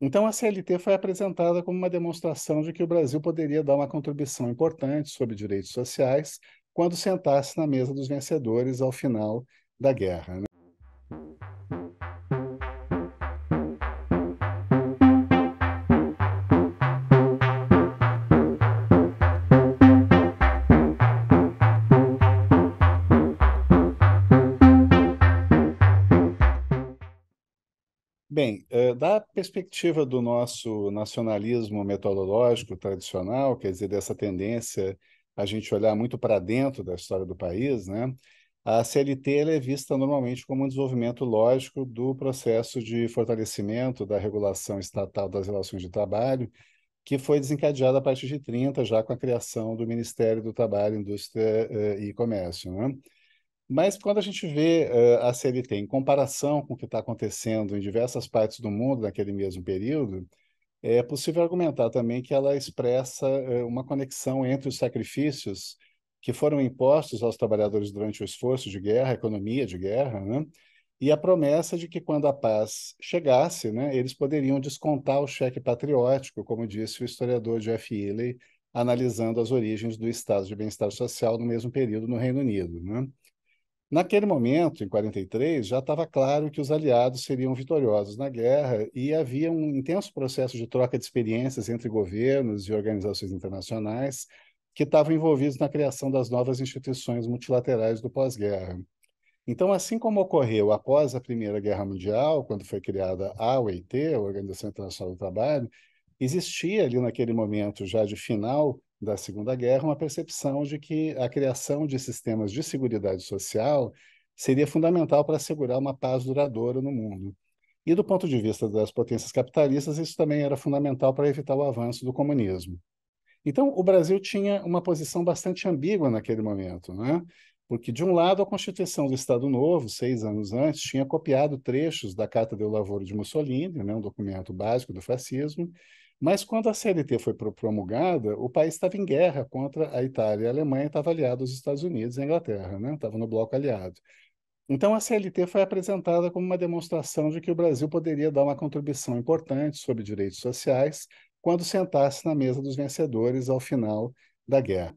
Então, a CLT foi apresentada como uma demonstração de que o Brasil poderia dar uma contribuição importante sobre direitos sociais quando sentasse na mesa dos vencedores ao final da guerra. Né? Bem, eh, da perspectiva do nosso nacionalismo metodológico tradicional, quer dizer, dessa tendência a gente olhar muito para dentro da história do país, né? A CLT é vista normalmente como um desenvolvimento lógico do processo de fortalecimento da regulação estatal das relações de trabalho, que foi desencadeada a partir de 30, já com a criação do Ministério do Trabalho, Indústria eh, e Comércio. Né. Mas quando a gente vê uh, a CLT em comparação com o que está acontecendo em diversas partes do mundo naquele mesmo período, é possível argumentar também que ela expressa uh, uma conexão entre os sacrifícios que foram impostos aos trabalhadores durante o esforço de guerra, a economia de guerra, né? e a promessa de que quando a paz chegasse, né, eles poderiam descontar o cheque patriótico, como disse o historiador Jeff Healy, analisando as origens do estado de bem-estar social no mesmo período no Reino Unido. Né? Naquele momento, em 43, já estava claro que os aliados seriam vitoriosos na guerra e havia um intenso processo de troca de experiências entre governos e organizações internacionais que estavam envolvidos na criação das novas instituições multilaterais do pós-guerra. Então, assim como ocorreu após a Primeira Guerra Mundial, quando foi criada a OIT, a Organização Internacional do Trabalho, existia ali naquele momento já de final da Segunda Guerra uma percepção de que a criação de sistemas de segurança social seria fundamental para assegurar uma paz duradoura no mundo. E do ponto de vista das potências capitalistas, isso também era fundamental para evitar o avanço do comunismo. Então, o Brasil tinha uma posição bastante ambígua naquele momento, né? porque, de um lado, a Constituição do Estado Novo, seis anos antes, tinha copiado trechos da Carta de Lavoro de Mussolini, né? um documento básico do fascismo, mas quando a CLT foi promulgada, o país estava em guerra contra a Itália e a Alemanha, estava aliado aos Estados Unidos e à Inglaterra, né? estava no bloco aliado. Então, a CLT foi apresentada como uma demonstração de que o Brasil poderia dar uma contribuição importante sobre direitos sociais quando sentasse na mesa dos vencedores ao final da guerra.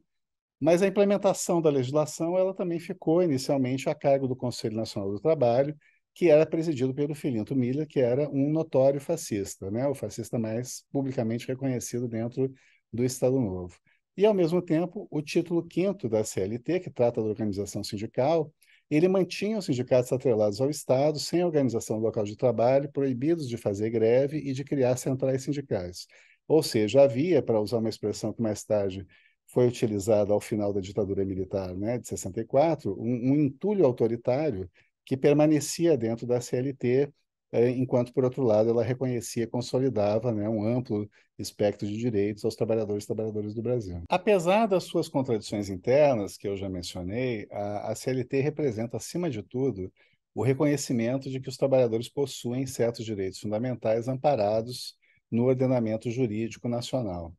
Mas a implementação da legislação ela também ficou inicialmente a cargo do Conselho Nacional do Trabalho, que era presidido pelo Filinto Milha, que era um notório fascista, né? o fascista mais publicamente reconhecido dentro do Estado Novo. E, ao mesmo tempo, o título 5 da CLT, que trata da organização sindical, ele mantinha os sindicatos atrelados ao Estado, sem organização do local de trabalho, proibidos de fazer greve e de criar centrais sindicais. Ou seja, havia, para usar uma expressão que mais tarde foi utilizada ao final da ditadura militar né, de 64, um, um entulho autoritário que permanecia dentro da CLT, eh, enquanto, por outro lado, ela reconhecia e consolidava né, um amplo espectro de direitos aos trabalhadores e trabalhadoras do Brasil. Apesar das suas contradições internas, que eu já mencionei, a, a CLT representa, acima de tudo, o reconhecimento de que os trabalhadores possuem certos direitos fundamentais amparados no ordenamento jurídico nacional.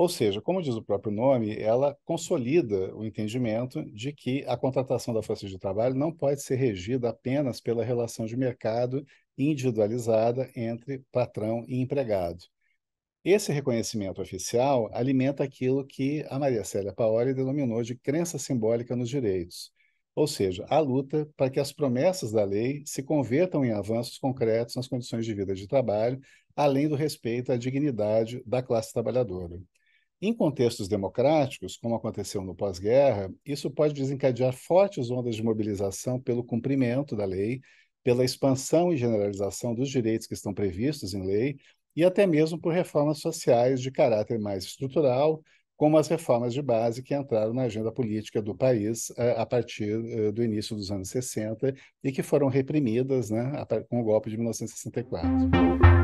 Ou seja, como diz o próprio nome, ela consolida o entendimento de que a contratação da força de trabalho não pode ser regida apenas pela relação de mercado individualizada entre patrão e empregado. Esse reconhecimento oficial alimenta aquilo que a Maria Célia Paoli denominou de crença simbólica nos direitos, ou seja, a luta para que as promessas da lei se convertam em avanços concretos nas condições de vida de trabalho, além do respeito à dignidade da classe trabalhadora. Em contextos democráticos, como aconteceu no pós-guerra, isso pode desencadear fortes ondas de mobilização pelo cumprimento da lei, pela expansão e generalização dos direitos que estão previstos em lei e até mesmo por reformas sociais de caráter mais estrutural, como as reformas de base que entraram na agenda política do país eh, a partir eh, do início dos anos 60 e que foram reprimidas né, com o golpe de 1964.